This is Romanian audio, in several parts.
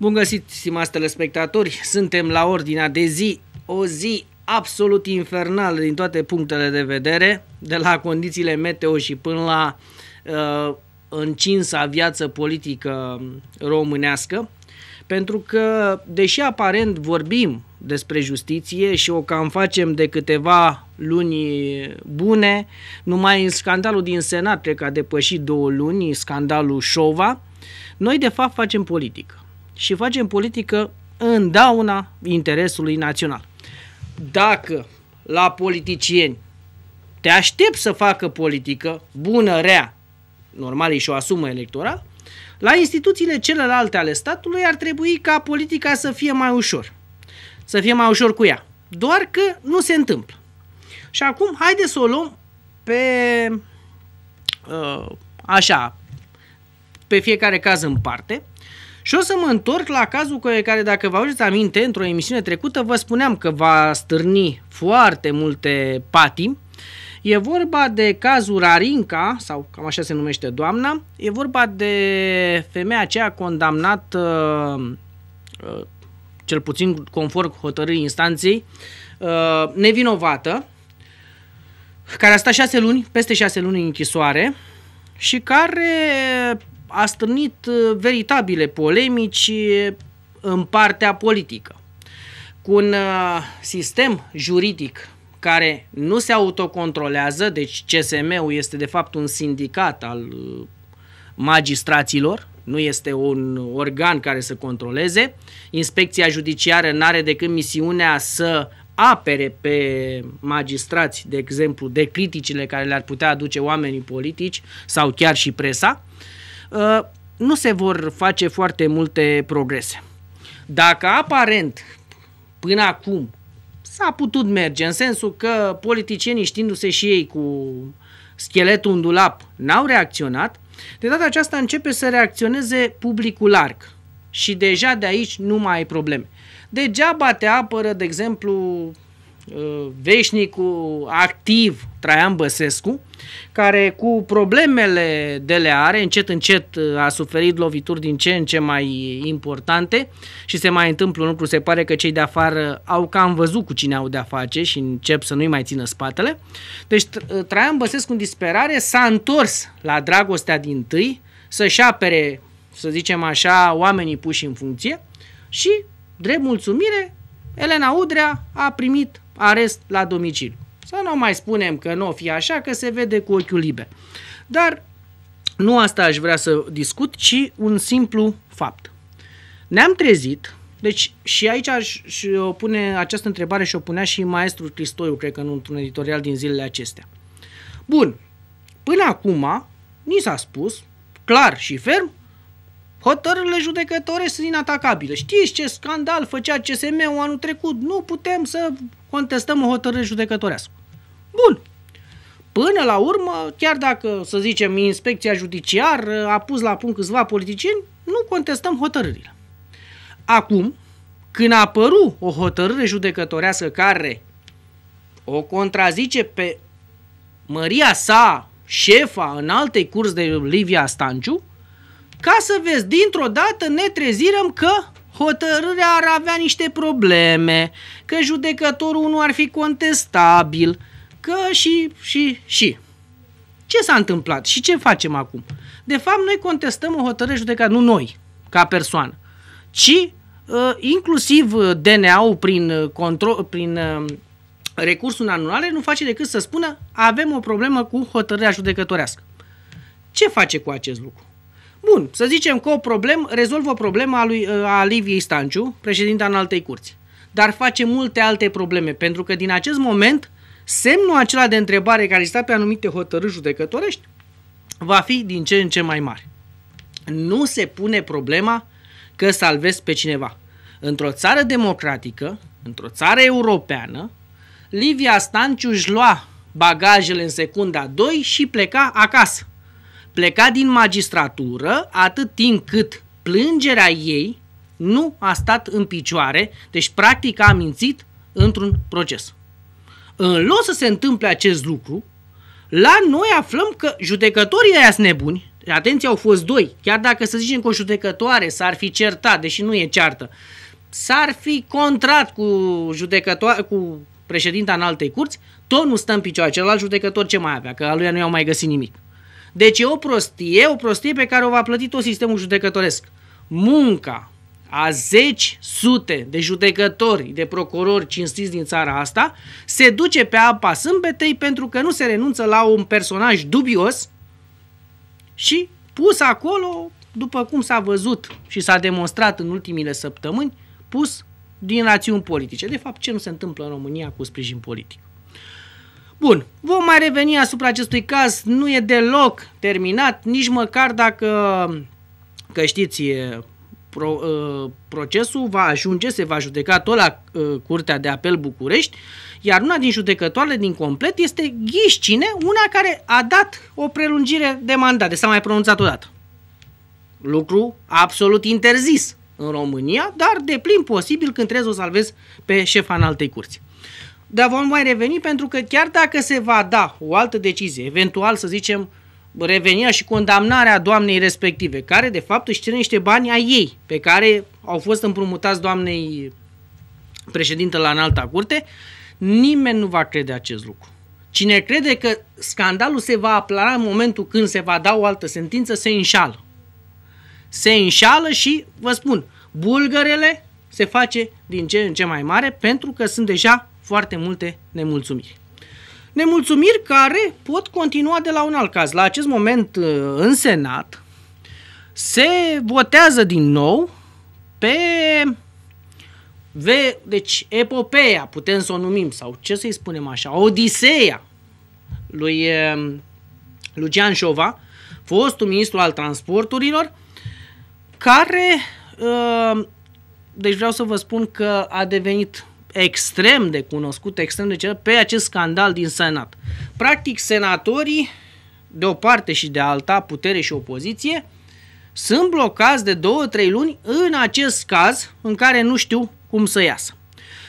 Bun găsit, stimați telespectatori! Suntem la ordinea de zi, o zi absolut infernal din toate punctele de vedere, de la condițiile meteo și până la uh, încinsa viață politică românească, pentru că, deși aparent vorbim despre justiție și o cam facem de câteva luni bune, numai în scandalul din Senat, cred că a depășit două luni, scandalul Șova, noi de fapt facem politică și facem politică în dauna interesului național dacă la politicieni te aștept să facă politică bună, rea, normal și o asumă electoral, la instituțiile celelalte ale statului ar trebui ca politica să fie mai ușor. Să fie mai ușor cu ea. Doar că nu se întâmplă. Și acum, haideți să o luăm pe uh, așa, pe fiecare caz în parte și o să mă întorc la cazul cu care, dacă vă auziți aminte, într-o emisiune trecută vă spuneam că va stârni foarte multe patim. E vorba de cazul Rarinca, sau cam așa se numește doamna, e vorba de femeia aceea condamnată uh, uh, cel puțin conform hotărârii instanței, uh, nevinovată, care a stat șase luni, peste șase luni în închisoare și care a strânit uh, veritabile polemici uh, în partea politică. Cu un uh, sistem juridic care nu se autocontrolează, deci CSM-ul este de fapt un sindicat al magistraților, nu este un organ care să controleze. Inspecția judiciară nu are decât misiunea să apere pe magistrați, de exemplu, de criticile care le-ar putea aduce oamenii politici sau chiar și presa. Uh, Uh, nu se vor face foarte multe progrese. Dacă aparent până acum s-a putut merge, în sensul că politicienii știindu-se și ei cu scheletul în dulap n-au reacționat, de data aceasta începe să reacționeze publicul larg și deja de aici nu mai ai probleme. Degeaba te apără, de exemplu, Uh, veșnicul activ Traian Băsescu, care cu problemele de le are, încet încet uh, a suferit lovituri din ce în ce mai importante și se mai întâmplă un lucru, se pare că cei de afară au cam văzut cu cine au de-a face și încep să nu-i mai țină spatele. Deci uh, Traian Băsescu în disperare s-a întors la dragostea din tâi să-și apere, să zicem așa, oamenii puși în funcție și, drept mulțumire, Elena Udrea a primit arest la domiciliu. Să nu mai spunem că nu o fi așa, că se vede cu ochiul liber. Dar nu asta aș vrea să discut, ci un simplu fapt. Ne-am trezit, deci și aici aș, pune această întrebare și o punea și maestrul Cristoiu, cred că într-un editorial din zilele acestea. Bun, până acum ni s-a spus, clar și ferm, hotărârile judecătoare sunt inatacabile. Știți ce scandal făcea CSM-ul anul trecut? Nu putem să contestăm o hotărâre judecătorească. Bun. Până la urmă, chiar dacă, să zicem, inspecția judiciară a pus la punct câțiva politicieni, nu contestăm hotărârile. Acum, când a apărut o hotărâre judecătorească care o contrazice pe măria sa, șefa în alte curs de Livia Stanciu, ca să vezi, dintr-o dată ne trezirăm că Hotărârea ar avea niște probleme, că judecătorul nu ar fi contestabil, că și, și, și. Ce s-a întâmplat și ce facem acum? De fapt, noi contestăm o hotărâre judecată, nu noi, ca persoană, ci ă, inclusiv ă, DNA-ul prin, ă, control, prin recursul anulare nu face decât să spună avem o problemă cu hotărârea judecătorească. Ce face cu acest lucru? Bun, să zicem că o problemă rezolvă problema lui, uh, a Liviei Stanciu, președinta în altei curți. Dar face multe alte probleme, pentru că din acest moment semnul acela de întrebare care sta pe anumite hotărâri judecătorești va fi din ce în ce mai mare. Nu se pune problema că salvez pe cineva. Într-o țară democratică, într-o țară europeană, Livia Stanciu își lua bagajele în secunda 2 și pleca acasă pleca din magistratură atât timp cât plângerea ei nu a stat în picioare, deci practic a mințit într-un proces. În loc să se întâmple acest lucru, la noi aflăm că judecătorii ăia sunt nebuni, atenție, au fost doi, chiar dacă să zicem că o judecătoare s-ar fi certat, deși nu e ceartă, s-ar fi contrat cu judecătoare, cu președinta în alte curți, tot nu stă în picioare, celălalt judecător ce mai avea, că a lui nu i-au mai găsit nimic. Deci e o prostie, o prostie pe care o va plăti tot sistemul judecătoresc. Munca a zeci sute de judecători, de procurori cinstiți din țara asta, se duce pe apa sâmbetei pentru că nu se renunță la un personaj dubios și pus acolo, după cum s-a văzut și s-a demonstrat în ultimile săptămâni, pus din rațiuni politice. De fapt, ce nu se întâmplă în România cu sprijin politic? Bun, vom mai reveni asupra acestui caz, nu e deloc terminat, nici măcar dacă, că știți, pro, uh, procesul va ajunge, se va judeca tot la uh, Curtea de Apel București, iar una din judecătoarele din complet este Ghișcine, una care a dat o prelungire de mandat, de s-a mai pronunțat odată. Lucru absolut interzis în România, dar de plin posibil când trebuie să o salvezi pe șefa în altei curți dar vom mai reveni pentru că chiar dacă se va da o altă decizie, eventual să zicem revenirea și condamnarea doamnei respective, care de fapt își cere niște bani a ei, pe care au fost împrumutați doamnei președintă la înalta curte, nimeni nu va crede acest lucru. Cine crede că scandalul se va aplara în momentul când se va da o altă sentință, se înșală. Se înșală și, vă spun, bulgărele se face din ce în ce mai mare pentru că sunt deja foarte multe nemulțumiri. Nemulțumiri care pot continua de la un alt caz. La acest moment uh, în Senat se votează din nou pe ve, deci epopeea, putem să o numim, sau ce să-i spunem așa, Odiseea lui um, Lucian Șova, fostul ministru al transporturilor, care, uh, deci vreau să vă spun că a devenit extrem de cunoscut, extrem de cer, pe acest scandal din Senat. Practic, senatorii, de o parte și de alta, putere și opoziție, sunt blocați de două trei luni în acest caz în care nu știu cum să iasă.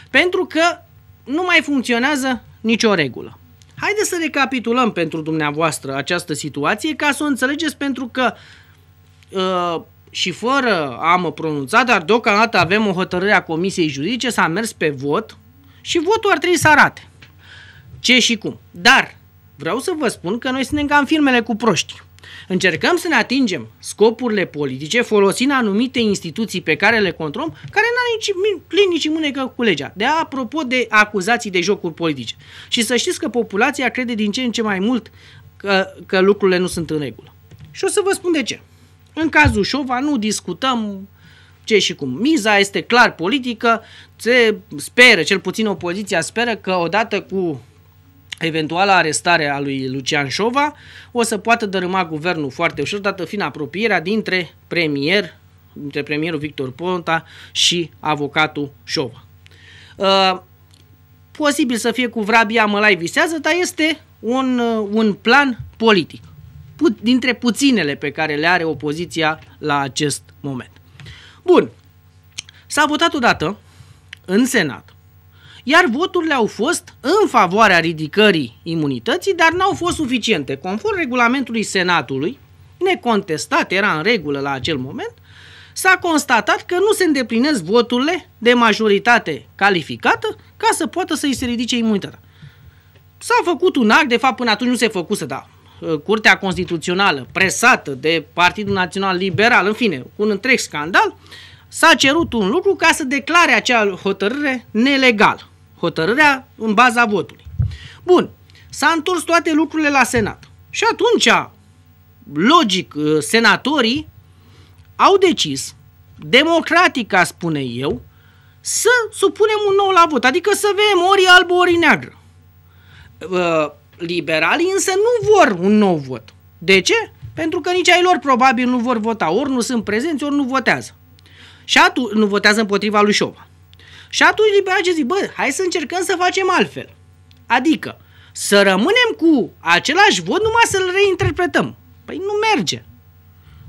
Pentru că nu mai funcționează nicio regulă. Haideți să recapitulăm pentru dumneavoastră această situație ca să o înțelegeți pentru că uh, și fără a mă pronunța, dar deocamdată avem o hotărâre a Comisiei Juridice, s-a mers pe vot și votul ar trebui să arate ce și cum. Dar vreau să vă spun că noi suntem ca în firmele cu proști. Încercăm să ne atingem scopurile politice folosind anumite instituții pe care le controlăm, care n-au nici plin nici mânecă cu legea. De apropo de acuzații de jocuri politice. Și să știți că populația crede din ce în ce mai mult că, că lucrurile nu sunt în regulă. Și o să vă spun de ce. În cazul Șova nu discutăm ce și cum. Miza este clar politică, se speră, cel puțin opoziția speră că odată cu eventuala arestare a lui Lucian Șova o să poată dărâma guvernul foarte ușor, dată fiind apropierea dintre premier, dintre premierul Victor Ponta și avocatul Șova. Uh, posibil să fie cu Vrabia Mălai visează, dar este un, uh, un plan politic dintre puținele pe care le are opoziția la acest moment. Bun, s-a votat odată în Senat, iar voturile au fost în favoarea ridicării imunității, dar n-au fost suficiente. Conform regulamentului Senatului, necontestat era în regulă la acel moment, s-a constatat că nu se îndeplinesc voturile de majoritate calificată ca să poată să-i se ridice imunitatea. S-a făcut un act, de fapt până atunci nu se făcuse, dar Uh, Curtea Constituțională, presată de Partidul Național Liberal, în fine, un întreg scandal, s-a cerut un lucru ca să declare acea hotărâre nelegală. Hotărârea în baza votului. Bun, s-a întors toate lucrurile la Senat. Și atunci, logic, uh, senatorii au decis, democratic, a spune eu, să supunem un nou la vot, adică să vedem ori albă, ori neagră. Uh, liberalii însă nu vor un nou vot. De ce? Pentru că nici ai lor probabil nu vor vota, ori nu sunt prezenți, ori nu votează. Și atunci nu votează împotriva lui Șova. Și atunci liberalii zic, bă, hai să încercăm să facem altfel. Adică, să rămânem cu același vot, numai să-l reinterpretăm. Păi nu merge.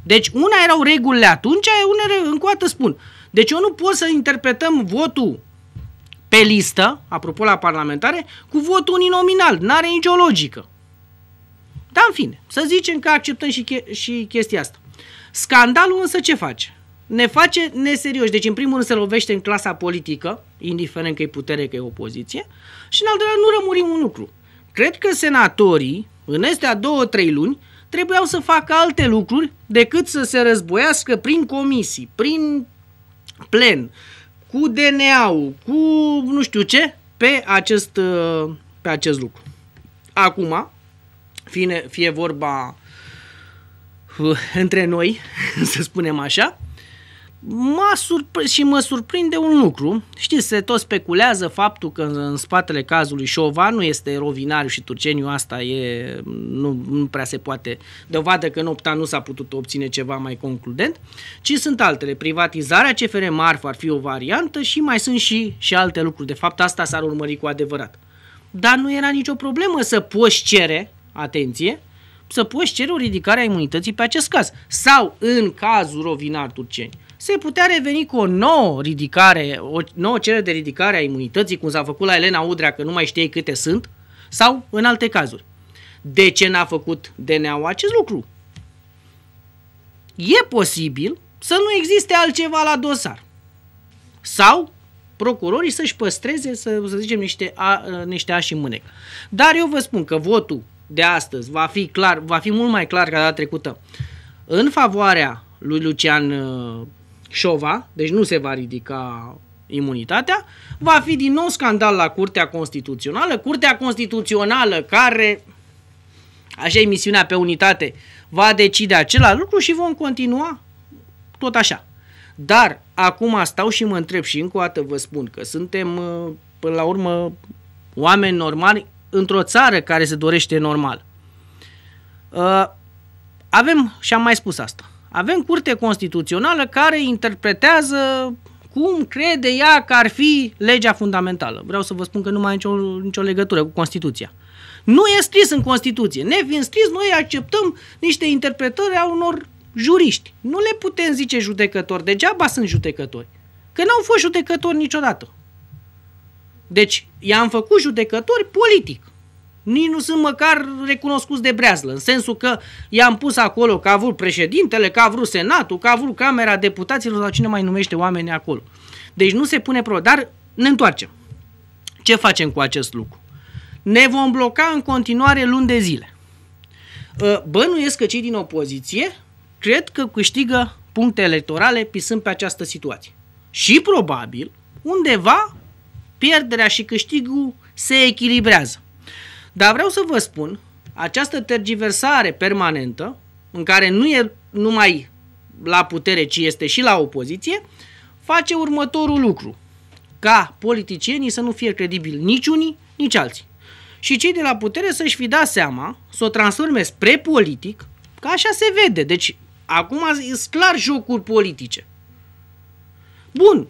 Deci una erau regulile atunci, unele încoată spun. Deci eu nu pot să interpretăm votul pe listă, apropo la parlamentare, cu vot uninominal. N-are nicio logică. Dar în fine, să zicem că acceptăm și, che- și chestia asta. Scandalul însă ce face? Ne face neserioși. Deci, în primul rând, se lovește în clasa politică, indiferent că e putere, că e opoziție, și, în al doilea, nu rămurim un lucru. Cred că senatorii, în astea două, trei luni, trebuiau să facă alte lucruri decât să se războiască prin comisii, prin plen, cu DNA-ul, cu nu știu ce, pe acest, uh, pe acest lucru. Acum, fie, fie vorba uh, între noi, să spunem așa, m-a surpr- și mă surprinde un lucru. Știți, se tot speculează faptul că în spatele cazului Șova nu este rovinariu și turceniu, asta e, nu, nu prea se poate, dovadă că în opta nu s-a putut obține ceva mai concludent, ci sunt altele. Privatizarea CFR Marfa ar fi o variantă și mai sunt și, și alte lucruri. De fapt, asta s-ar urmări cu adevărat. Dar nu era nicio problemă să poți cere, atenție, să poți cere o ridicare a imunității pe acest caz. Sau în cazul rovinar turceni se putea reveni cu o nouă ridicare, o nouă cerere de ridicare a imunității, cum s-a făcut la Elena Udrea, că nu mai știe câte sunt, sau în alte cazuri. De ce n-a făcut DNA-ul acest lucru? E posibil să nu existe altceva la dosar. Sau procurorii să-și păstreze, să, să zicem, niște, a, niște ași în mânec. Dar eu vă spun că votul de astăzi va fi clar, va fi mult mai clar ca data trecută în favoarea lui Lucian uh, Șova, deci nu se va ridica imunitatea, va fi din nou scandal la Curtea Constituțională. Curtea Constituțională care, așa e misiunea pe unitate, va decide același lucru și vom continua tot așa. Dar acum stau și mă întreb și încă o dată vă spun că suntem uh, până la urmă oameni normali într-o țară care se dorește normal. Uh, avem, și am mai spus asta, avem Curte Constituțională care interpretează cum crede ea că ar fi legea fundamentală. Vreau să vă spun că nu mai are nicio, nicio legătură cu Constituția. Nu e scris în Constituție. Ne fiind scris, noi acceptăm niște interpretări a unor juriști. Nu le putem zice judecători. Degeaba sunt judecători. Că n-au fost judecători niciodată. Deci, i-am făcut judecători politic nici nu sunt măcar recunoscuți de breazlă, în sensul că i-am pus acolo că a vrut președintele, că a vrut senatul, că a vrut camera deputaților sau cine mai numește oameni acolo. Deci nu se pune pro, dar ne întoarcem. Ce facem cu acest lucru? Ne vom bloca în continuare luni de zile. Ă, bănuiesc că cei din opoziție cred că câștigă puncte electorale pisând pe această situație. Și probabil, undeva, pierderea și câștigul se echilibrează. Dar vreau să vă spun, această tergiversare permanentă, în care nu e numai la putere, ci este și la opoziție, face următorul lucru. Ca politicienii să nu fie credibili nici unii, nici alții. Și cei de la putere să-și fi dat seama, să o transforme spre politic, că așa se vede. Deci, acum sunt clar jocuri politice. Bun.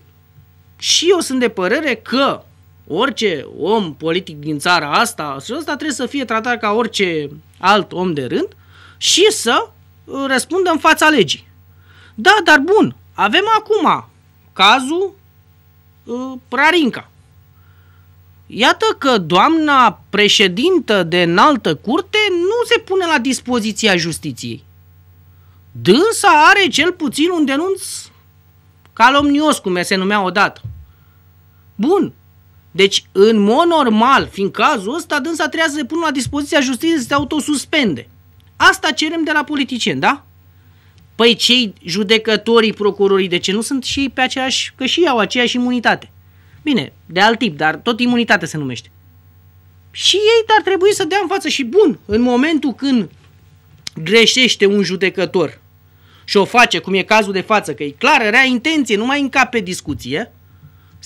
Și eu sunt de părere că orice om politic din țara asta ăsta trebuie să fie tratat ca orice alt om de rând și să uh, răspundă în fața legii. Da, dar bun, avem acum cazul uh, Prarinca. Iată că doamna președintă de înaltă curte nu se pune la dispoziția justiției. Dânsa are cel puțin un denunț calomnios, cum se numea odată. Bun, deci, în mod normal, fiind cazul ăsta, dânsa trebuie să se pună la dispoziția justiției să se autosuspende. Asta cerem de la politicieni, da? Păi cei judecătorii, procurorii, de ce nu sunt și pe aceeași, că și au aceeași imunitate? Bine, de alt tip, dar tot imunitate se numește. Și ei ar trebui să dea în față și bun, în momentul când greșește un judecător și o face, cum e cazul de față, că e clară, rea intenție, nu mai încape discuție,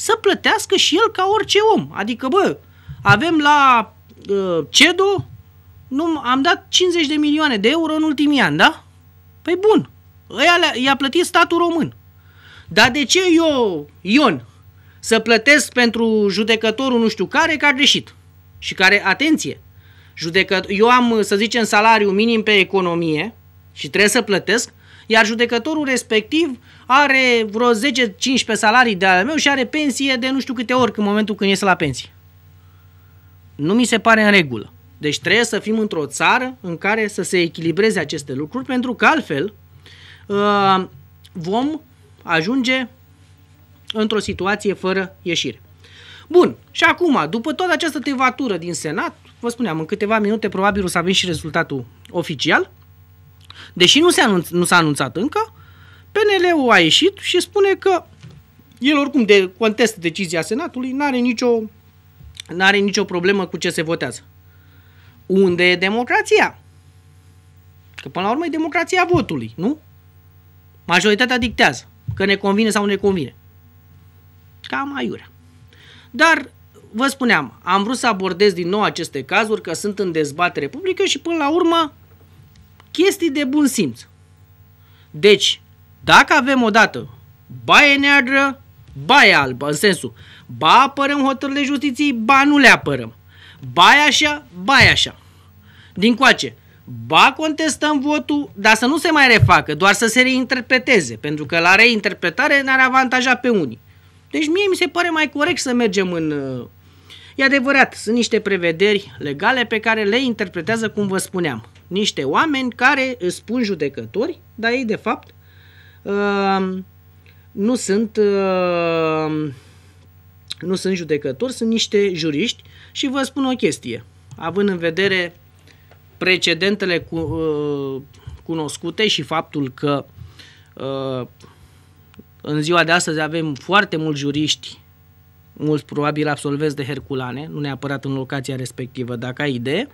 să plătească și el ca orice om. Adică, bă, avem la uh, CEDO, nu, am dat 50 de milioane de euro în ultimii ani, da? Păi bun, ăia i-a plătit statul român. Dar de ce eu, Ion, să plătesc pentru judecătorul nu știu care care a greșit? Și care, atenție, judecăt- eu am, să zicem, salariu minim pe economie și trebuie să plătesc, iar judecătorul respectiv are vreo 10-15 salarii de al meu și are pensie de nu știu câte ori în momentul când iese la pensie. Nu mi se pare în regulă. Deci trebuie să fim într-o țară în care să se echilibreze aceste lucruri, pentru că altfel uh, vom ajunge într-o situație fără ieșire. Bun, și acum, după toată această tevatură din Senat, vă spuneam, în câteva minute probabil o să avem și rezultatul oficial, deși nu, se anunț, nu s-a anunțat încă, PNL-ul a ieșit și spune că el oricum de contestă decizia Senatului, nu are nicio, n-are nicio problemă cu ce se votează. Unde e democrația? Că până la urmă e democrația votului, nu? Majoritatea dictează că ne convine sau ne convine. Cam aiurea. Dar vă spuneam, am vrut să abordez din nou aceste cazuri că sunt în dezbatere publică și până la urmă chestii de bun simț. Deci, dacă avem o dată baie neagră, baie albă, în sensul ba apărăm hotărârile justiției, ba nu le apărăm. Ba așa, ba așa. Din coace, ba contestăm votul, dar să nu se mai refacă, doar să se reinterpreteze, pentru că la reinterpretare ne-ar avantaja pe unii. Deci mie mi se pare mai corect să mergem în... Uh, e adevărat, sunt niște prevederi legale pe care le interpretează cum vă spuneam. Niște oameni care îți spun judecători, dar ei de fapt Ehm, nu sunt ehm, nu sunt judecători, sunt niște juriști și vă spun o chestie. Având în vedere precedentele cu, ehm, cunoscute și faptul că în ziua de astăzi avem foarte mulți juriști, mulți probabil absolvenți de Herculane, nu neapărat în locația respectivă, dacă ai idee,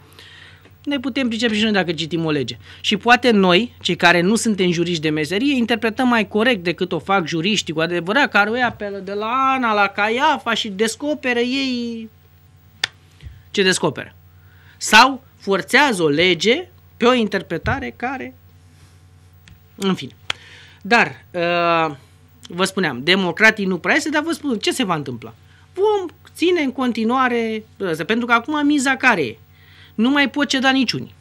ne putem pricepe și noi dacă citim o lege. Și poate noi, cei care nu suntem juriști de meserie, interpretăm mai corect decât o fac juriștii cu adevărat, care o ia pe, de la Ana la Caiafa și descoperă ei ce descoperă. Sau forțează o lege pe o interpretare care... În fine. Dar, uh, vă spuneam, democratii nu prea este, dar vă spun ce se va întâmpla. Vom ține în continuare, pentru că acum miza care e? nu mai pot ceda niciunii.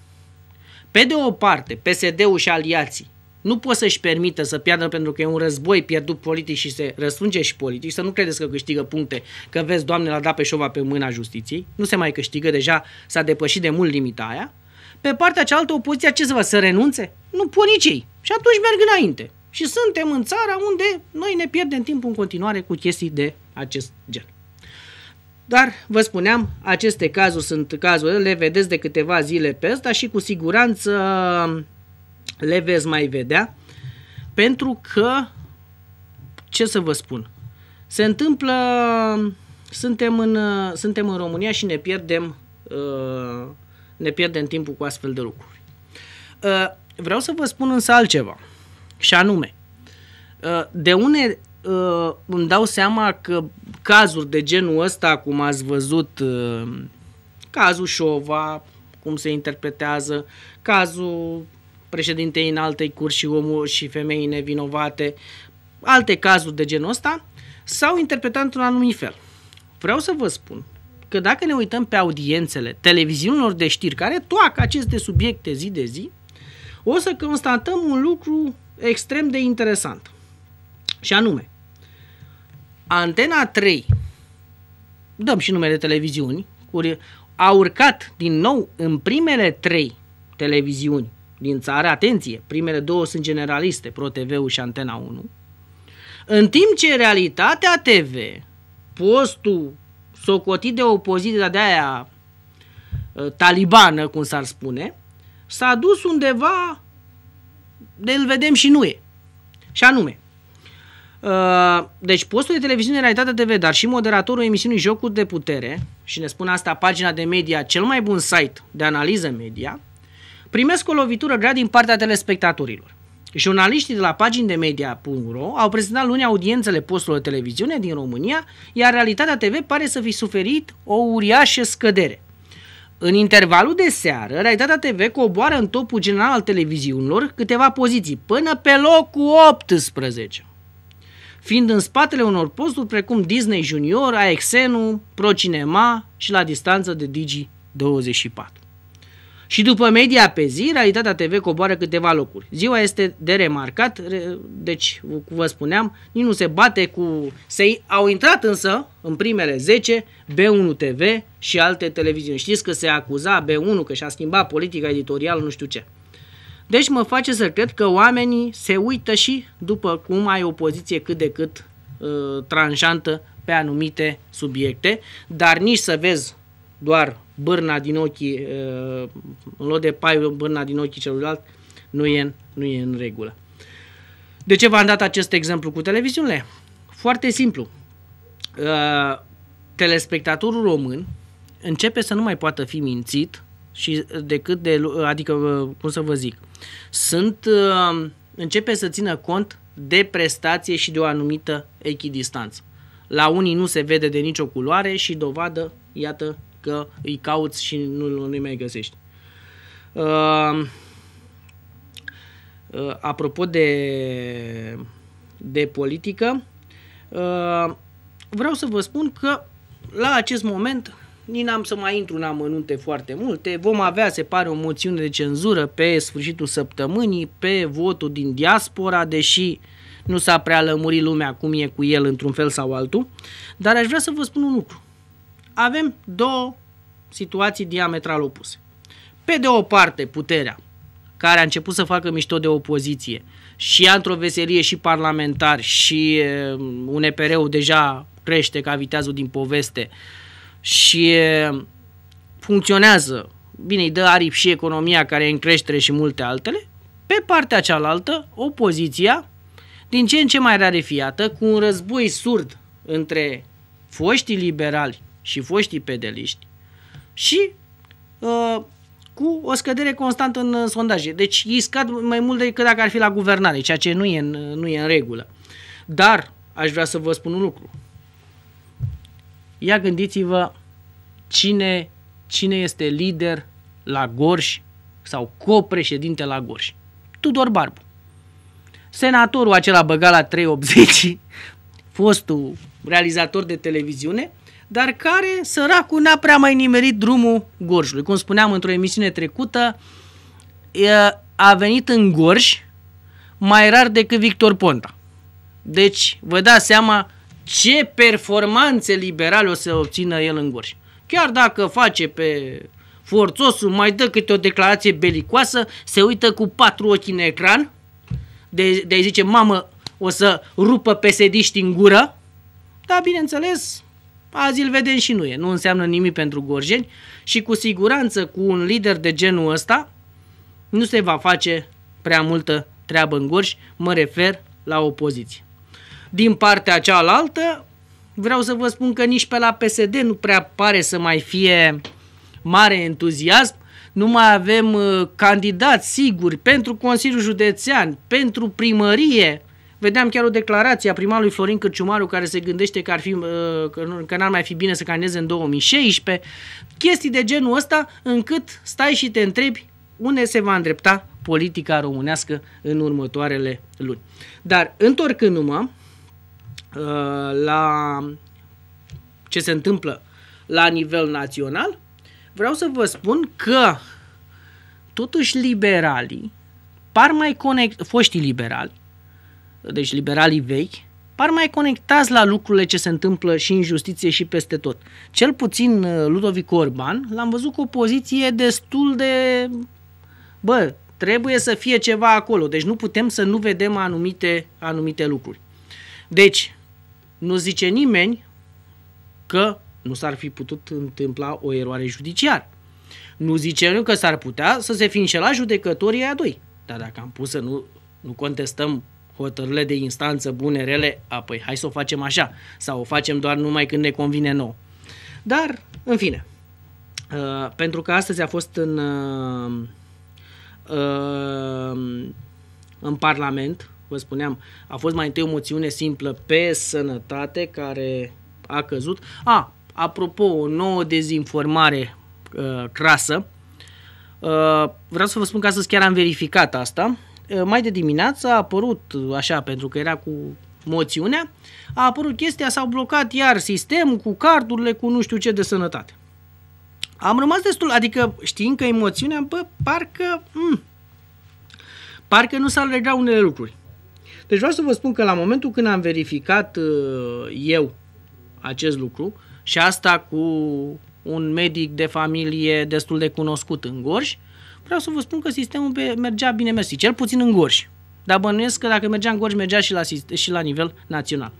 Pe de o parte, PSD-ul și aliații nu pot să-și permită să piardă pentru că e un război pierdut politic și se răsfrânge și politic, să nu credeți că câștigă puncte, că vezi, Doamne, l-a dat pe șova pe mâna justiției, nu se mai câștigă, deja s-a depășit de mult limita aia. Pe partea cealaltă, opoziția ce să vă, să renunțe? Nu pot nici ei. Și atunci merg înainte. Și suntem în țara unde noi ne pierdem timpul în continuare cu chestii de acest gen. Dar, vă spuneam, aceste cazuri sunt cazuri, le vedeți de câteva zile pe ăsta și cu siguranță le veți mai vedea, pentru că, ce să vă spun, se întâmplă, suntem în, suntem în România și ne pierdem, uh, ne pierdem timpul cu astfel de lucruri. Uh, vreau să vă spun însă altceva, și anume, uh, de unde uh, îmi dau seama că cazuri de genul ăsta, cum ați văzut uh, cazul Șova, cum se interpretează, cazul președintei în altei curs și omul și femei nevinovate, alte cazuri de genul ăsta, s-au interpretat într-un anumit fel. Vreau să vă spun că dacă ne uităm pe audiențele televiziunilor de știri care toacă aceste subiecte zi de zi, o să constatăm un lucru extrem de interesant. Și anume, Antena 3, dăm și numele televiziuni, a urcat din nou în primele trei televiziuni din țară, atenție, primele două sunt generaliste, Pro TV și Antena 1, în timp ce realitatea TV, postul socotit de opoziția de aia ă, talibană, cum s-ar spune, s-a dus undeva de îl vedem și nu e. Și anume, Uh, deci postul de televiziune Realitatea TV, dar și moderatorul emisiunii Jocul de Putere, și ne spune asta pagina de media, cel mai bun site de analiză media, primesc o lovitură grea din partea telespectatorilor. Jurnaliștii de la pagini de media.ro au prezentat luni audiențele postului de televiziune din România, iar Realitatea TV pare să fi suferit o uriașă scădere. În intervalul de seară, Realitatea TV coboară în topul general al televiziunilor câteva poziții, până pe locul 18 fiind în spatele unor posturi precum Disney Junior, axn ProCinema și la distanță de Digi24. Și după media pe zi, Realitatea TV coboară câteva locuri. Ziua este de remarcat, deci vă spuneam, nici nu se bate cu... Se, au intrat însă în primele 10 B1 TV și alte televiziuni. Știți că se acuza B1 că și-a schimbat politica editorială, nu știu ce. Deci mă face să cred că oamenii se uită și după cum ai o poziție cât de cât uh, tranșantă pe anumite subiecte, dar nici să vezi doar bârna din ochii, uh, în loc de pai bârna din ochii celuilalt, nu e, nu e în regulă. De ce v-am dat acest exemplu cu televiziunile? Foarte simplu. Uh, telespectatorul român începe să nu mai poată fi mințit și decât de, adică, uh, cum să vă zic, uh, sunt, uh, începe să țină cont de prestație și de o anumită echidistanță. La unii nu se vede de nicio culoare și dovadă, iată, că îi cauți și nu, nu-i mai găsești. Uh, uh, apropo de, de politică, uh, vreau să vă spun că la acest moment nici n-am să mai intru în amănunte foarte multe. Vom avea, se pare, o moțiune de cenzură pe sfârșitul săptămânii, pe votul din diaspora, deși nu s-a prea lămurit lumea cum e cu el într-un fel sau altul. Dar aș vrea să vă spun un lucru. Avem două situații diametral opuse. Pe de o parte, puterea, care a început să facă mișto de opoziție și a într-o veselie și parlamentar și epr um, ul deja crește ca viteazul din poveste, uh, și funcționează, bine, îi dă aripi și economia care e în creștere și multe altele, pe partea cealaltă, opoziția, din ce în ce mai rarefiată, cu un război surd între foștii liberali și foștii pedeliști și uh, cu o scădere constantă în, sondaje. Deci ei scad mai mult decât dacă ar fi la guvernare, ceea ce nu e în, nu e în regulă. Dar aș vrea să vă spun un lucru. Ia gândiți-vă cine, cine este lider la Gorj sau copreședinte la Gorj. Tudor Barbu. Senatorul acela băgat la 380, fostul realizator de televiziune, dar care, săracul, n-a prea mai nimerit drumul Gorjului. Cum spuneam într-o emisiune trecută, a venit în Gorj mai rar decât Victor Ponta. Deci, vă dați seama ce performanțe liberale o să obțină el în Gorj. Chiar dacă face pe forțosul, mai dă câte o declarație belicoasă, se uită cu patru ochi în ecran, de, de a zice, mamă, o să rupă pesediști în gură, dar bineînțeles, azi îl vedem și nu e, nu înseamnă nimic pentru gorjeni și cu siguranță cu un lider de genul ăsta nu se va face prea multă treabă în gorj, mă refer la opoziție. Din partea cealaltă, vreau să vă spun că nici pe la PSD nu prea pare să mai fie mare entuziasm. Nu mai avem uh, candidați siguri pentru Consiliul Județean, pentru primărie. Vedeam chiar o declarație a primarului Florin Cârciumaru care se gândește că, ar fi, uh, că n-ar mai fi bine să candideze în 2016. Chestii de genul ăsta încât stai și te întrebi unde se va îndrepta politica românească în următoarele luni. Dar întorcându-mă Uh, la ce se întâmplă la nivel național, vreau să vă spun că totuși liberalii par mai conect, foștii liberali, deci liberalii vechi, par mai conectați la lucrurile ce se întâmplă și în justiție și peste tot. Cel puțin uh, Ludovic Orban l-am văzut cu o poziție destul de... Bă, trebuie să fie ceva acolo, deci nu putem să nu vedem anumite, anumite lucruri. Deci, nu zice nimeni că nu s-ar fi putut întâmpla o eroare judiciară. Nu zice nimeni că s-ar putea să se fi înșelat judecătorii a doi. Dar dacă am pus să nu, nu contestăm hotărârile de instanță bune, rele, apoi hai să o facem așa. Sau o facem doar numai când ne convine nou. Dar, în fine, uh, pentru că astăzi a fost în, uh, uh, în Parlament vă spuneam, a fost mai întâi o moțiune simplă pe sănătate care a căzut. A, apropo, o nouă dezinformare uh, crasă. Uh, vreau să vă spun că astăzi chiar am verificat asta. Uh, mai de dimineață a apărut, așa, pentru că era cu moțiunea, a apărut chestia, s-au blocat iar sistemul cu cardurile, cu nu știu ce de sănătate. Am rămas destul, adică știind că emoțiunea, bă, parcă, mh, mm, parcă nu s-ar lega unele lucruri. Deci vreau să vă spun că la momentul când am verificat uh, eu acest lucru și asta cu un medic de familie destul de cunoscut în Gorj, vreau să vă spun că sistemul mergea bine mersi, cel puțin în Gorj. Dar bănuiesc că dacă mergea în Gorj, mergea și la, și la nivel național.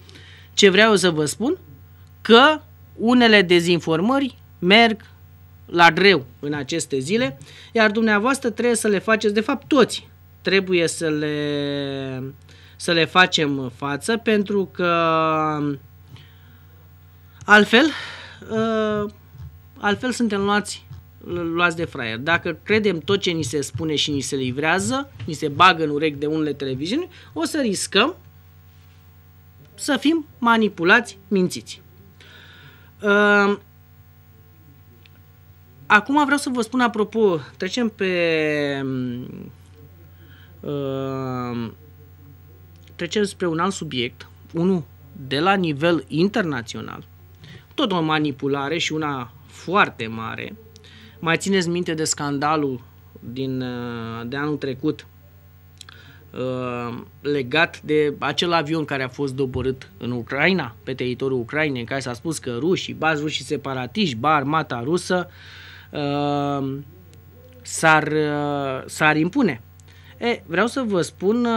Ce vreau să vă spun? Că unele dezinformări merg la greu în aceste zile, iar dumneavoastră trebuie să le faceți, de fapt toți trebuie să le să le facem față pentru că altfel, ă, altfel suntem luați, luați de fraier. Dacă credem tot ce ni se spune și ni se livrează, ni se bagă în urechi de unele televiziuni, o să riscăm să fim manipulați, mințiți. Ă, acum vreau să vă spun, apropo, trecem pe uh, trecem spre un alt subiect, unul de la nivel internațional, tot o manipulare și una foarte mare. Mai țineți minte de scandalul din, uh, de anul trecut uh, legat de acel avion care a fost doborât în Ucraina, pe teritoriul Ucrainei, în care s-a spus că rușii, bazi rușii separatiști, ba armata rusă, uh, s-ar, s-ar impune. E, vreau să vă spun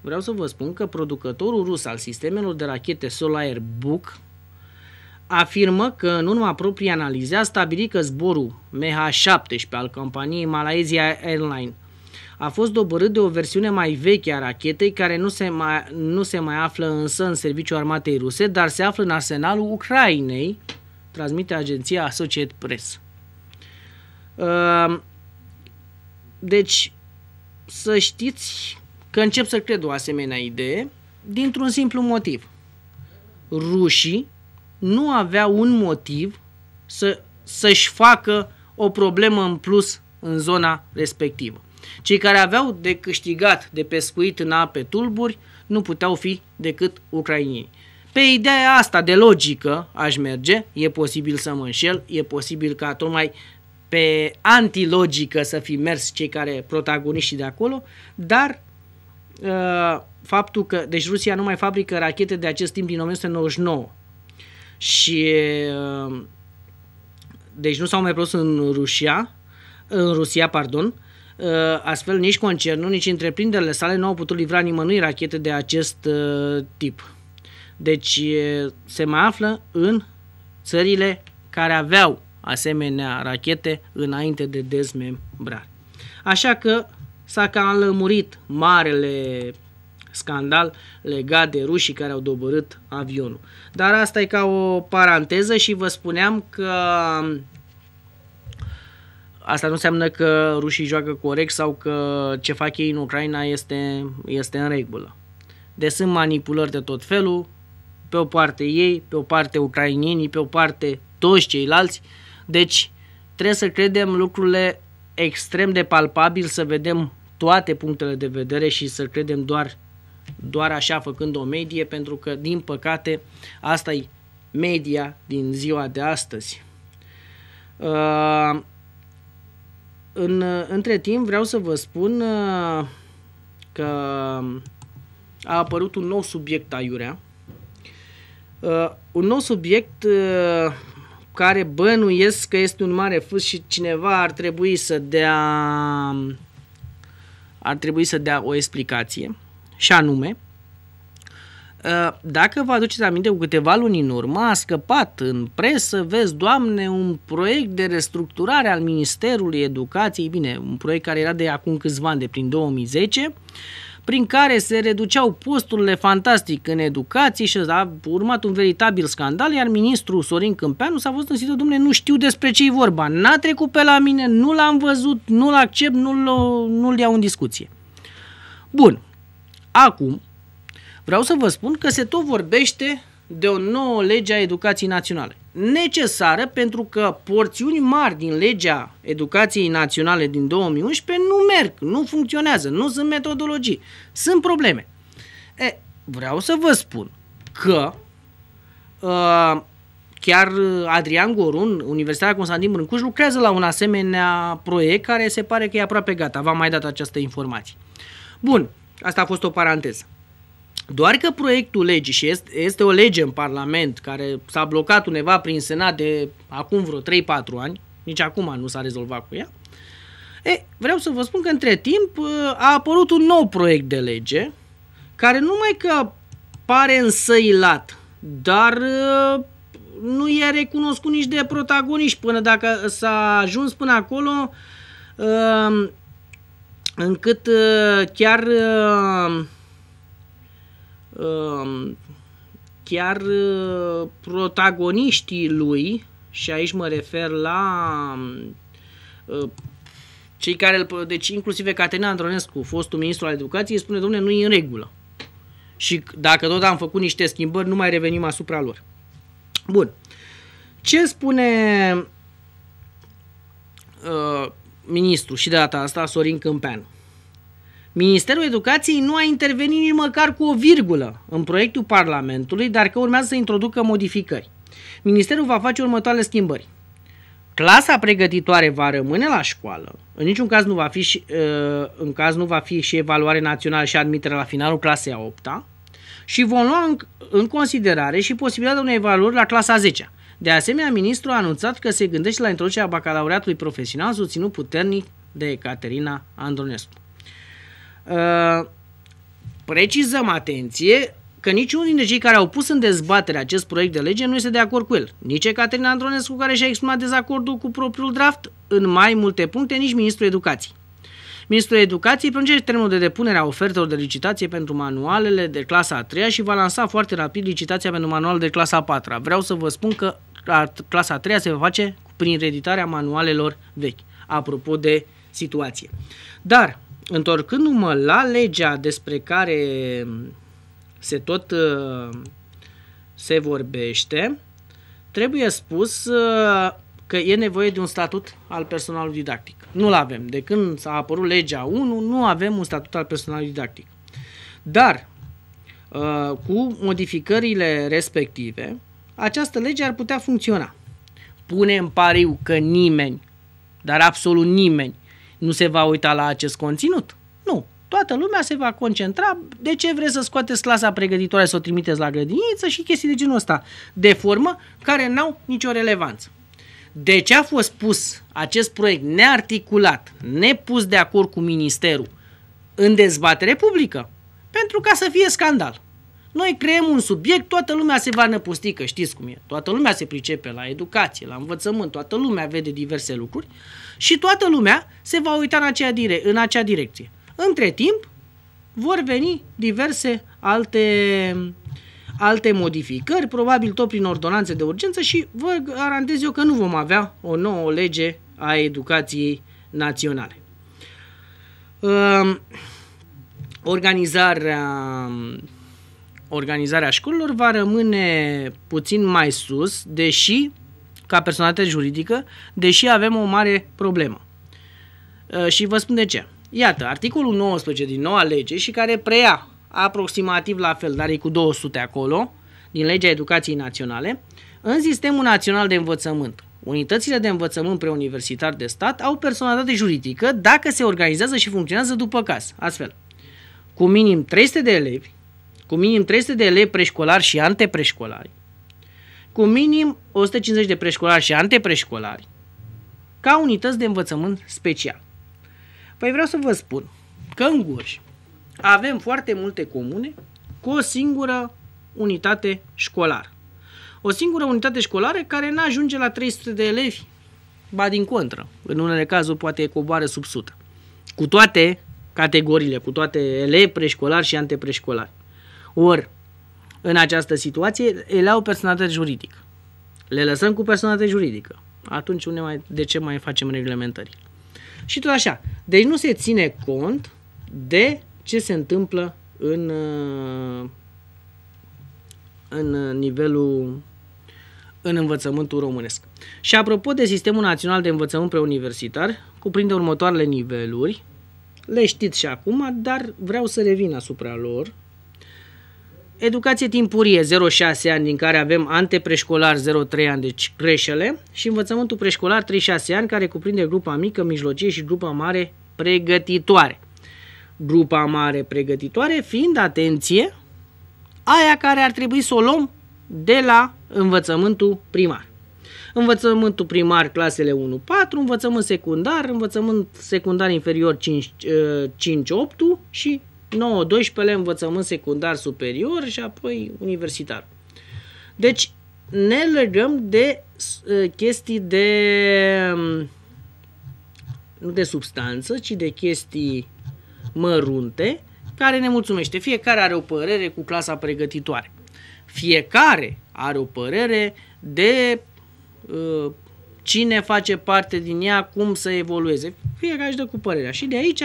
vreau să vă spun că producătorul rus al sistemelor de rachete Solar Buk afirmă că în urma proprii analize a stabilit că zborul MH17 al companiei Malaysia Airlines a fost dobărât de o versiune mai veche a rachetei care nu se mai, nu se mai află însă în serviciul armatei ruse, dar se află în arsenalul Ucrainei, transmite agenția Associated Press. Ehm, deci, să știți că încep să cred o asemenea idee dintr-un simplu motiv. Rușii nu aveau un motiv să, să-și facă o problemă în plus în zona respectivă. Cei care aveau de câștigat de pescuit în ape tulburi nu puteau fi decât ucrainieni. Pe ideea asta de logică aș merge, e posibil să mă înșel, e posibil ca tocmai pe antilogică să fi mers cei care protagoniștii de acolo, dar Uh, faptul că, deci Rusia nu mai fabrică rachete de acest timp din 1999 și uh, deci nu s-au mai produs în Rusia, în Rusia, pardon, uh, astfel nici concernul, nici întreprinderile sale nu au putut livra nimănui rachete de acest tip. Deci se mai află în țările care aveau asemenea rachete înainte de dezmembrare. Așa că s-a cam lămurit marele scandal legat de rușii care au dobărât avionul. Dar asta e ca o paranteză și vă spuneam că um, asta nu înseamnă că rușii joacă corect sau că ce fac ei în Ucraina este, este în regulă. Deci sunt manipulări de tot felul, pe o parte ei, pe o parte ucrainienii, pe o parte toți ceilalți. Deci trebuie să credem lucrurile extrem de palpabil să vedem toate punctele de vedere și să credem doar, doar așa făcând o medie, pentru că, din păcate, asta e media din ziua de astăzi. Uh, în, între timp vreau să vă spun uh, că a apărut un nou subiect aiurea. Uh, un nou subiect uh, care bănuiesc că este un mare fus și cineva ar trebui să dea ar trebui să dea o explicație și anume uh, dacă vă aduceți aminte, cu câteva luni în urmă a scăpat în presă, vezi, doamne, un proiect de restructurare al Ministerului Educației, bine, un proiect care era de acum câțiva ani, de prin 2010, prin care se reduceau posturile fantastic în educație și a urmat un veritabil scandal, iar ministrul Sorin Câmpeanu s-a văzut în situație, domnule, nu știu despre ce e vorba, n-a trecut pe la mine, nu l-am văzut, nu-l accept, nu-l, nu-l iau în discuție. Bun, acum vreau să vă spun că se tot vorbește de o nouă lege a educației naționale. Necesară pentru că porțiuni mari din legea educației naționale din 2011 nu merg, nu funcționează, nu sunt metodologii, sunt probleme. E, vreau să vă spun că uh, chiar Adrian Gorun, Universitatea Constantin Brâncuș, lucrează la un asemenea proiect care se pare că e aproape gata. V-am mai dat această informație. Bun, asta a fost o paranteză. Doar că proiectul legii, și este, este o lege în Parlament care s-a blocat undeva prin Senat de acum vreo 3-4 ani, nici acum nu s-a rezolvat cu ea, e, vreau să vă spun că între timp uh, a apărut un nou proiect de lege care numai că pare însăilat, dar uh, nu e recunoscut nici de protagoniști până dacă s-a ajuns până acolo uh, încât chiar Ehm, chiar eh, protagoniștii lui, și aici mă refer la eh, cei care, deci inclusiv Caterina Andronescu, fostul ministru al educației, spune, domnule, nu e în regulă. Și dacă tot am făcut niște schimbări, nu mai revenim asupra lor. Bun. Ce spune uh, eh, ministru și de data asta Sorin Câmpeanu? Ministerul Educației nu a intervenit nici măcar cu o virgulă în proiectul Parlamentului, dar că urmează să introducă modificări. Ministerul va face următoarele schimbări. Clasa pregătitoare va rămâne la școală. În niciun caz nu va fi și, ă, în caz nu va fi și evaluare națională și admitere la finalul clasei a 8 -a și vom lua în, în considerare și posibilitatea unei evaluări la clasa 10 -a. De asemenea, ministrul a anunțat că se gândește la introducerea bacalaureatului profesional susținut puternic de Caterina Andronescu. Uh, precizăm atenție că niciunul dintre cei care au pus în dezbatere acest proiect de lege nu este de acord cu el. Nici Caterina Andronescu, care și-a exprimat dezacordul cu propriul draft în mai multe puncte, nici Ministrul Educației. Ministrul Educației prângește termenul de depunere a ofertelor de licitație pentru manualele de clasa a 3 și va lansa foarte rapid licitația pentru manualele de clasa a 4 Vreau să vă spun că clasa a 3 se va face prin reditarea manualelor vechi, apropo de situație. Dar întorcându-mă la legea despre care se tot uh, se vorbește, trebuie spus uh, că e nevoie de un statut al personalului didactic. Nu-l avem. De când s-a apărut legea 1, nu avem un statut al personalului didactic. Dar, uh, cu modificările respective, această lege ar putea funcționa. Pune în pariu că nimeni, dar absolut nimeni, nu se va uita la acest conținut. Nu. Toată lumea se va concentra de ce vreți să scoateți clasa pregătitoare să o trimiteți la grădiniță și chestii de genul ăsta de formă care n-au nicio relevanță. De ce a fost pus acest proiect nearticulat, nepus de acord cu ministerul în dezbatere publică? Pentru ca să fie scandal. Noi creăm un subiect, toată lumea se va năpusti, că știți cum e. Toată lumea se pricepe la educație, la învățământ, toată lumea vede diverse lucruri și toată lumea se va uita în acea, dire- în acea direcție. Între timp, vor veni diverse alte, alte modificări, probabil tot prin ordonanțe de urgență și vă garantez eu că nu vom avea o nouă lege a educației naționale. Um, organizarea organizarea școlilor va rămâne puțin mai sus, deși, ca personalitate juridică, deși avem o mare problemă. Uh, și vă spun de ce. Iată, articolul 19 din noua lege și care preia aproximativ la fel, dar e cu 200 acolo, din legea educației naționale, în sistemul național de învățământ. Unitățile de învățământ preuniversitar de stat au personalitate juridică dacă se organizează și funcționează după caz. Astfel, cu minim 300 de elevi cu minim 300 de elevi preșcolari și antepreșcolari, cu minim 150 de preșcolari și antepreșcolari, ca unități de învățământ special. Păi vreau să vă spun că în Gorj avem foarte multe comune cu o singură unitate școlară. O singură unitate școlară care nu ajunge la 300 de elevi, ba din contră, în unele cazuri poate coboară sub 100. Cu toate categoriile, cu toate elevi preșcolari și antepreșcolari. Ori, în această situație, ele au personalitate juridică. Le lăsăm cu personalitate juridică. Atunci, unde mai, de ce mai facem reglementări? Și tot așa. Deci nu se ține cont de ce se întâmplă în, uh, în nivelul în învățământul românesc. Și apropo de Sistemul Național de Învățământ Preuniversitar, cuprinde următoarele niveluri. Le știți și acum, dar vreau să revin asupra lor Educație timpurie, 0-6 ani, din care avem antepreșcolar 0-3 ani, deci creșele, și învățământul preșcolar 3-6 ani, care cuprinde grupa mică, mijlocie și grupa mare pregătitoare. Grupa mare pregătitoare fiind, atenție, aia care ar trebui să o luăm de la învățământul primar. Învățământul primar clasele 1-4, învățământ secundar, învățământ secundar inferior 5-8 ă, și 9-12 învățământ secundar superior și apoi universitar. Deci ne legăm de ă, chestii de mm, nu de substanță, ci de chestii mărunte care ne mulțumește. Fiecare are o părere cu clasa pregătitoare. Fiecare are o părere de ă, cine face parte din ea, cum să evolueze. Fiecare își dă cu părerea. Și de aici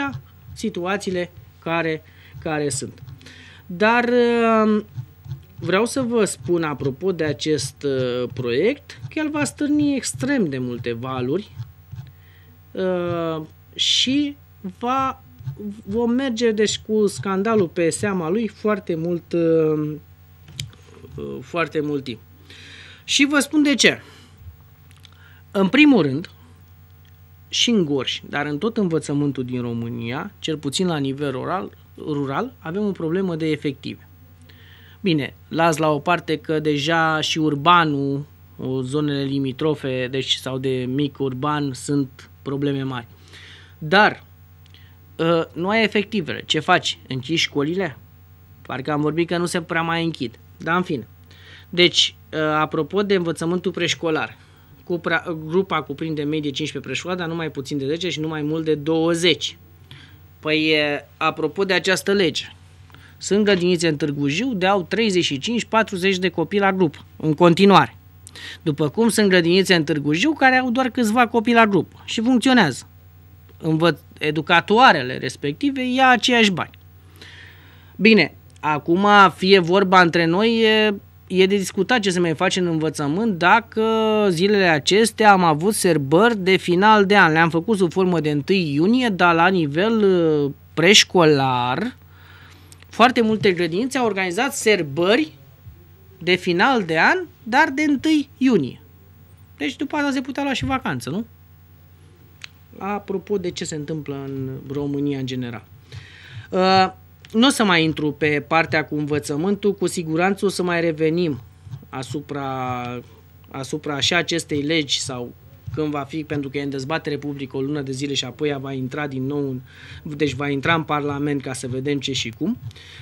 situațiile care care sunt. Dar uh, vreau să vă spun, apropo de acest uh, proiect, că el va stârni extrem de multe valuri uh, și va, vom merge deci cu scandalul pe seama lui foarte mult, foarte mult timp. Și vă spun de ce. În primul rând, și în Gorj, dar în tot învățământul din România, cel puțin la nivel oral, rural avem o problemă de efective. Bine, las la o parte că deja și urbanul, zonele limitrofe deci, sau de mic urban sunt probleme mari. Dar ă, nu ai efectivele. Ce faci? Închizi școlile? Parcă am vorbit că nu se prea mai închid. Dar în fine. Deci, ă, apropo de învățământul preșcolar, cu pra- grupa cuprinde medie 15 preșcolar, dar nu mai puțin de 10 și nu mai mult de 20. Păi, apropo de această lege, sunt grădinițe în Târgu Jiu de au 35-40 de copii la grup, în continuare. După cum sunt grădinițe în Târgu Jiu care au doar câțiva copii la grup și funcționează. Învăț educatoarele respective ia aceiași bani. Bine, acum fie vorba între noi, e de discutat ce se mai face în învățământ dacă zilele acestea am avut serbări de final de an. Le-am făcut sub formă de 1 iunie, dar la nivel uh, preșcolar, foarte multe grădinițe au organizat serbări de final de an, dar de 1 iunie. Deci după asta se putea lua și vacanță, nu? Apropo de ce se întâmplă în România în general. Uh, nu o să mai intru pe partea cu învățământul, cu siguranță o să mai revenim asupra, asupra și acestei legi sau când va fi, pentru că e în dezbatere publică o lună de zile și apoi ea va intra din nou, în, deci va intra în Parlament ca să vedem ce și cum,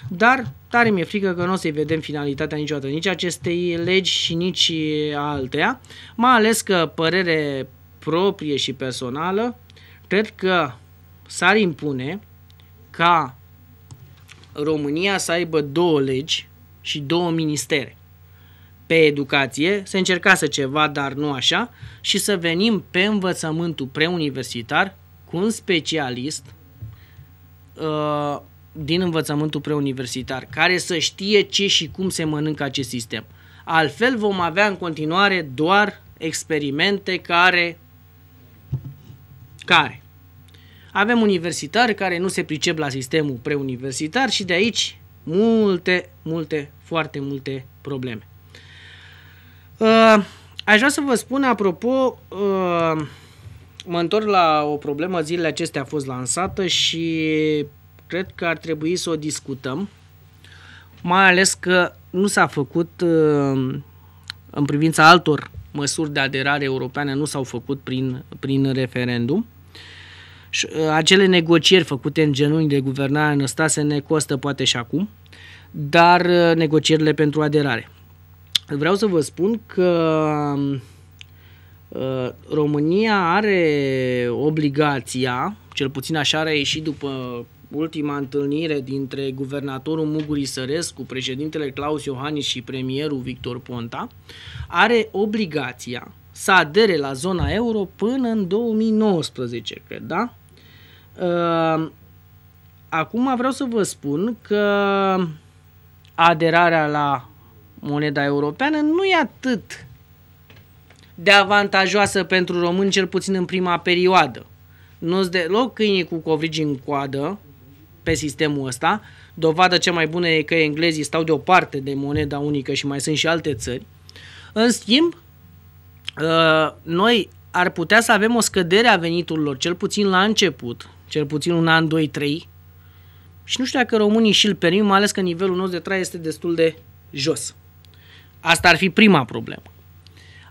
dar tare mi-e frică că nu o să-i vedem finalitatea niciodată, nici acestei legi și nici altea, mai ales că părere proprie și personală, cred că s-ar impune ca România să aibă două legi și două ministere. Pe educație se încercase ceva, dar nu așa, și să venim pe învățământul preuniversitar cu un specialist uh, din învățământul preuniversitar, care să știe ce și cum se mănâncă acest sistem. Altfel vom avea în continuare doar experimente care care avem universitari care nu se pricep la sistemul preuniversitar și de aici multe, multe, foarte multe probleme. Uh, aș vrea să vă spun, apropo, uh, mă întorc la o problemă, zilele acestea a fost lansată și cred că ar trebui să o discutăm, mai ales că nu s-a făcut uh, în privința altor măsuri de aderare europeană, nu s-au făcut prin, prin referendum. Și uh, acele negocieri făcute în genunchi de guvernare Năstase ne costă poate și acum, dar uh, negocierile pentru aderare. Vreau să vă spun că um, uh, România are obligația, cel puțin așa a ieșit după ultima întâlnire dintre guvernatorul Muguri Sărescu, președintele Claus Iohannis și premierul Victor Ponta, are obligația să adere la zona euro până în 2019, cred, da? Ehm, acum vreau să vă spun că aderarea la moneda europeană nu e atât de avantajoasă pentru români, cel puțin în prima perioadă. Nu-ți deloc câinii cu covrigi în coadă pe sistemul ăsta. Dovada cea mai bună e că englezii stau deoparte de moneda unică și mai sunt și alte țări. În schimb, ehm, noi ar putea să avem o scădere a veniturilor, cel puțin la început, cel puțin un an, doi, trei. Și nu știu dacă românii și-l permit, mai ales că nivelul nostru de trai este destul de jos. Asta ar fi prima problemă.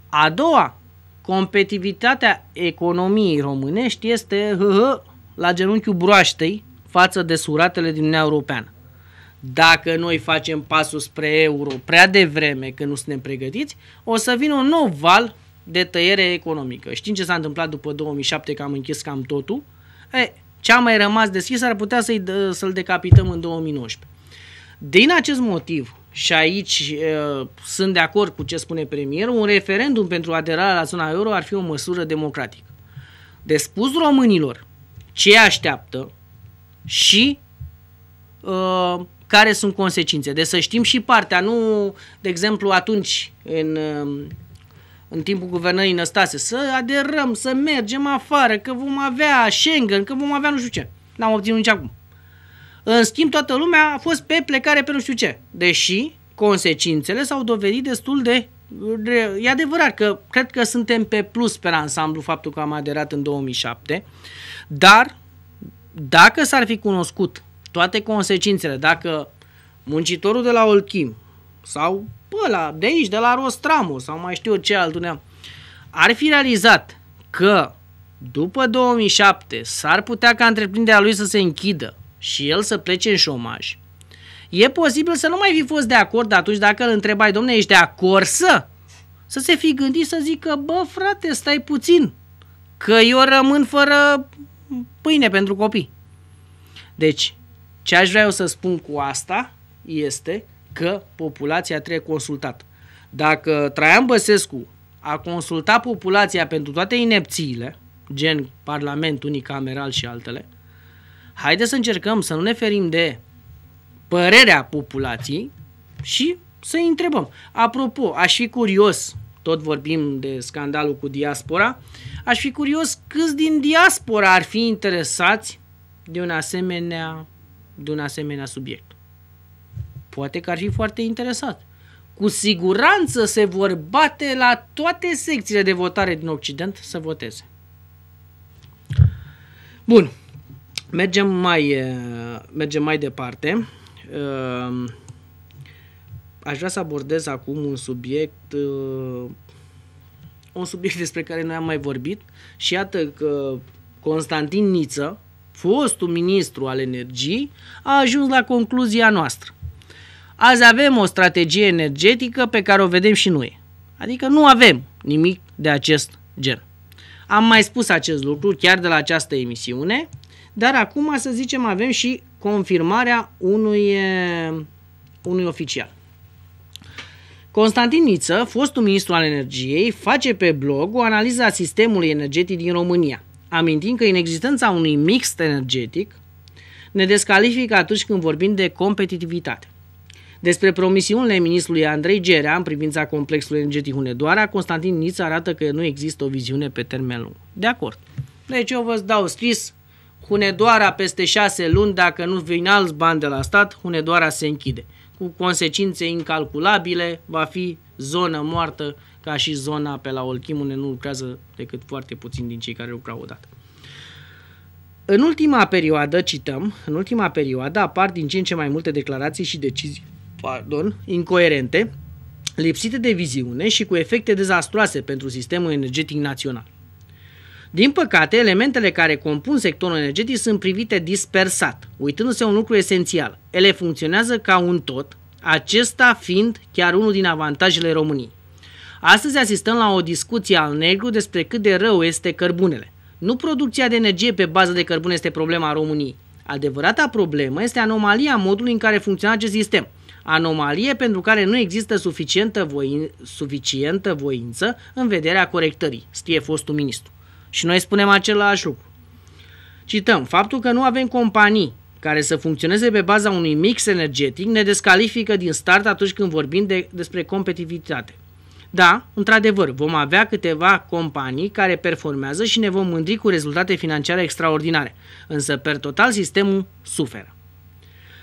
A doua, competitivitatea economiei românești este hă, hă, la genunchiul broaștei față de suratele din Uniunea Europeană. Dacă noi facem pasul spre euro prea devreme, că nu suntem pregătiți, o să vină un nou val de tăiere economică. Știm ce s-a întâmplat după 2007, că am închis cam totul? E, ce a mai rămas deschis ar putea să-i, să-l decapităm în 2019. Din acest motiv, și aici e, uh, sunt de acord cu ce spune premierul, un referendum pentru aderarea la zona euro ar fi o măsură democratică. De spus românilor ce așteaptă și e, uh, care sunt consecințe. De deci să știm și partea, nu, de exemplu, atunci în uh, în timpul guvernării Năstase, să aderăm, să mergem afară, că vom avea Schengen, că vom avea nu știu ce. N-am obținut nici acum. În schimb, toată lumea a fost pe plecare pe nu știu ce. Deși consecințele s-au dovedit destul de... de e adevărat că cred că suntem pe plus pe ansamblu faptul că am aderat în 2007, dar dacă s-ar fi cunoscut toate consecințele, dacă muncitorul de la Olchim sau pe ăla, de aici, de la Rostramu sau mai știu ce altul neam, ar fi realizat că după 2007 s-ar putea ca întreprinderea lui să se închidă și el să plece în șomaj, e posibil să nu mai fi fost de acord atunci dacă îl întrebai, domne, ești de acord să? Să se fi gândit să zică, bă, frate, stai puțin, că eu rămân fără pâine pentru copii. Deci, ce aș vrea eu să spun cu asta este că populația trebuie consultată. Dacă Traian Băsescu a consultat populația pentru toate inepțiile, gen Parlament unicameral și altele, haide să încercăm să nu ne ferim de părerea populației și să întrebăm. Apropo, aș fi curios, tot vorbim de scandalul cu diaspora, aș fi curios câți din diaspora ar fi interesați de un asemenea, de un asemenea subiect. Poate că ar fi foarte interesat. Cu siguranță se vor bate la toate secțiile de votare din Occident să voteze. Bun. Mergem mai, eh, mergem mai departe. Ehm, aș vrea să abordez acum un subiect eh, un subiect despre care noi am mai vorbit și iată că Constantin Niță, fostul ministru al energiei, a ajuns la concluzia noastră. Azi avem o strategie energetică pe care o vedem și noi. Adică nu avem nimic de acest gen. Am mai spus acest lucru chiar de la această emisiune, dar acum să zicem avem și confirmarea unui, unui oficial. Constantin Niță, fostul ministru al energiei, face pe blog o analiză a sistemului energetic din România, amintind că inexistența unui mix energetic ne descalifică atunci când vorbim de competitivitate. Despre promisiunile ministrului Andrei Gerea în privința complexului energetic Hunedoara, Constantin Niț arată că nu există o viziune pe termen lung. De acord. Deci eu vă dau scris Hunedoara peste șase luni, dacă nu vin alți bani de la stat, Hunedoara se închide. Cu consecințe incalculabile, va fi zonă moartă ca și zona pe la Olchim, unde nu lucrează decât foarte puțin din cei care lucrau odată. În ultima perioadă, cităm, în ultima perioadă apar din ce în ce mai multe declarații și decizii pardon, incoerente, lipsite de viziune și cu efecte dezastroase pentru sistemul energetic național. Din păcate, elementele care compun sectorul energetic sunt privite dispersat, uitându-se un lucru esențial. Ele funcționează ca un tot, acesta fiind chiar unul din avantajele României. Astăzi asistăm la o discuție al negru despre cât de rău este cărbunele. Nu producția de energie pe bază de cărbune este problema României. Adevărata problemă este anomalia modului în care funcționează acest sistem – anomalie pentru care nu există suficientă, voin, suficientă voință în vederea corectării, scrie fostul ministru. Și noi spunem același lucru. Cităm, faptul că nu avem companii care să funcționeze pe baza unui mix energetic ne descalifică din start atunci când vorbim de, despre competitivitate. Da, într-adevăr, vom avea câteva companii care performează și ne vom mândri cu rezultate financiare extraordinare, însă, per total, sistemul suferă.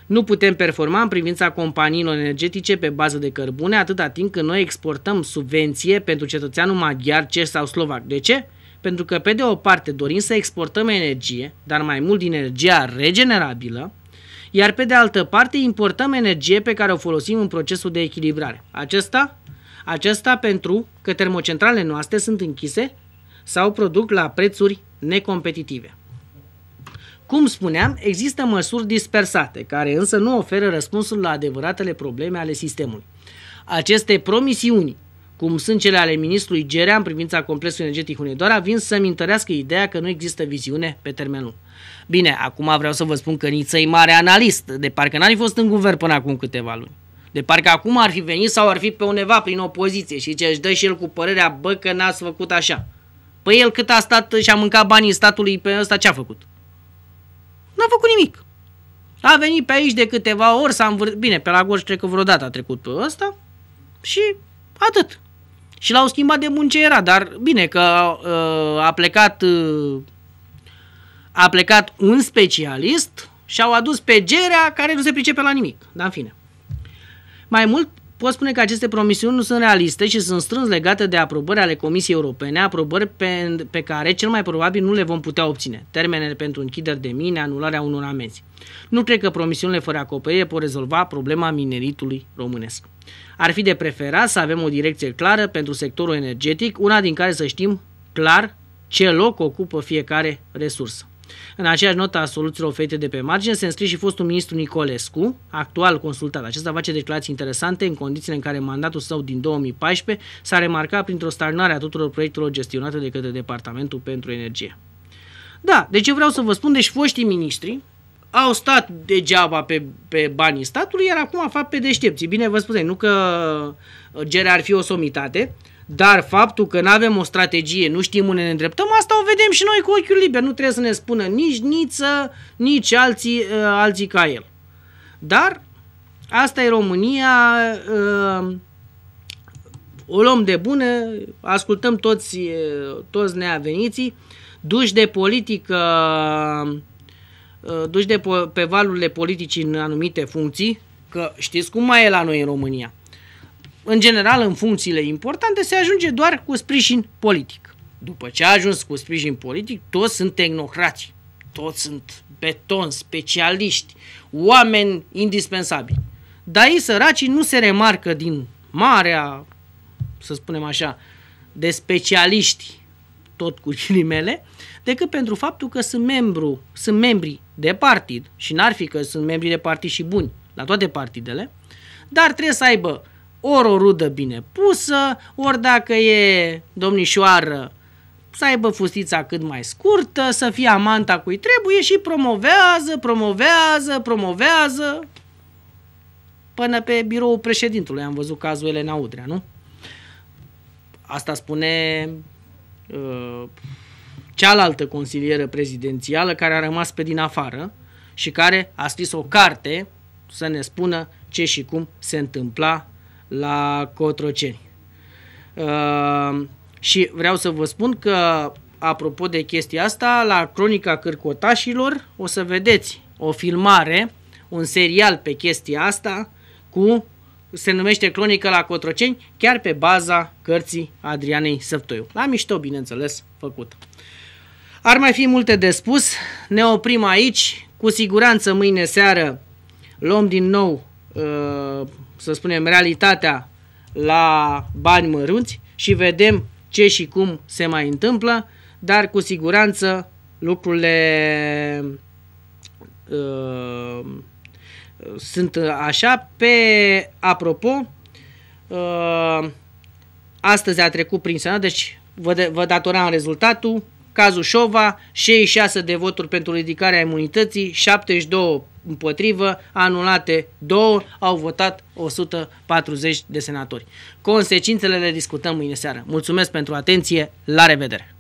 Nu putem performa în privința companiilor energetice pe bază de cărbune atâta timp când noi exportăm subvenție pentru cetățeanul maghiar, ceh sau slovac. De ce? Pentru că, pe de o parte, dorim să exportăm energie, dar mai mult din energia regenerabilă, iar pe de altă parte importăm energie pe care o folosim în procesul de echilibrare. Acesta? Acesta pentru că termocentralele noastre sunt închise sau produc la prețuri necompetitive. Cum spuneam, există măsuri dispersate, care însă nu oferă răspunsul la adevăratele probleme ale sistemului. Aceste promisiuni, cum sunt cele ale ministrului Gerea în privința complexului energetic Hunedoara, vin să-mi întărească ideea că nu există viziune pe termen lung. Bine, acum vreau să vă spun că Niță e mare analist, de parcă n-ar fi fost în guvern până acum câteva luni. De parcă acum ar fi venit sau ar fi pe undeva prin opoziție și ce își dă și el cu părerea, bă, că n-ați făcut așa. Păi el cât a stat și a mâncat banii statului pe ăsta ce a făcut? N-a făcut nimic. A venit pe aici de câteva ori, s-a învârt... Bine, pe la Gorj cred că vreodată a trecut pe ăsta și atât. Și l-au schimbat de munce era, dar bine că uh, a plecat uh, a plecat un specialist și au adus pe Gerea care nu se pricepe la nimic. Dar în fine. Mai mult, Pot spune că aceste promisiuni nu sunt realiste și sunt strâns legate de aprobări ale Comisiei Europene, aprobări pe, pe care cel mai probabil nu le vom putea obține. Termenele pentru închideri de mine, anularea unor amenzi. Nu cred că promisiunile fără acoperire pot rezolva problema mineritului românesc. Ar fi de preferat să avem o direcție clară pentru sectorul energetic, una din care să știm clar ce loc ocupă fiecare resursă. În aceeași notă a soluțiilor oferite de pe margine se înscrie și fostul ministru Nicolescu, actual consultat. Acesta face declarații interesante în condițiile în care mandatul său din 2014 s-a remarcat printr-o stagnare a tuturor proiectelor gestionate de către Departamentul pentru Energie. Da, deci eu vreau să vă spun, deci foștii ministri au stat degeaba pe, pe banii statului, iar acum fac pe deștepții. Bine vă spune, nu că uh, gerea ar fi o somitate, dar faptul că nu avem o strategie, nu știm unde ne îndreptăm, asta o vedem și noi cu ochiul liber. Nu trebuie să ne spună nici Niță, nici alții, uh, alții ca el. Dar asta e România, uh, o luăm de bună, ascultăm toți, uh, toți neaveniții, duși de politică, duși de pe valurile politicii în anumite funcții, că știți cum mai e la noi în România – în general în funcțiile importante, se ajunge doar cu sprijin politic. După ce a ajuns cu sprijin politic, toți sunt tehnocrați, toți sunt beton, specialiști, oameni indispensabili. Dar ei săracii nu se remarcă din marea, să spunem așa, de specialiști, tot cu ghilimele, decât pentru faptul că sunt, membru, sunt membri de partid și n-ar fi că sunt membri de partid și buni la toate partidele, dar trebuie să aibă ori o rudă bine pusă, ori dacă e domnișoară să aibă fustița cât mai scurtă, să fie amanta cui trebuie și promovează, promovează, promovează. Până pe biroul președintului am văzut cazul Elena Udrea, nu? Asta spune uh, cealaltă consilieră prezidențială care a rămas pe din afară și care a scris o carte să ne spună ce și cum se întâmpla la Cotroceni. Uh, și vreau să vă spun că, apropo de chestia asta, la Cronica Cârcotașilor o să vedeți o filmare, un serial pe chestia asta cu se numește Cronica la Cotroceni, chiar pe baza cărții Adrianei Săptoiu. La mișto, bineînțeles, făcut. Ar mai fi multe de spus, ne oprim aici, cu siguranță mâine seară luăm din nou uh, să spunem, realitatea la bani mărunți și vedem ce și cum se mai întâmplă, dar cu siguranță lucrurile uh, sunt așa. Pe apropo, uh, astăzi a trecut prin Senat, deci vă, de, vă datoram rezultatul, cazul Șova, 66 de voturi pentru ridicarea imunității, 72 împotrivă, anulate 2, au votat 140 de senatori. Consecințele le discutăm mâine seară. Mulțumesc pentru atenție, la revedere!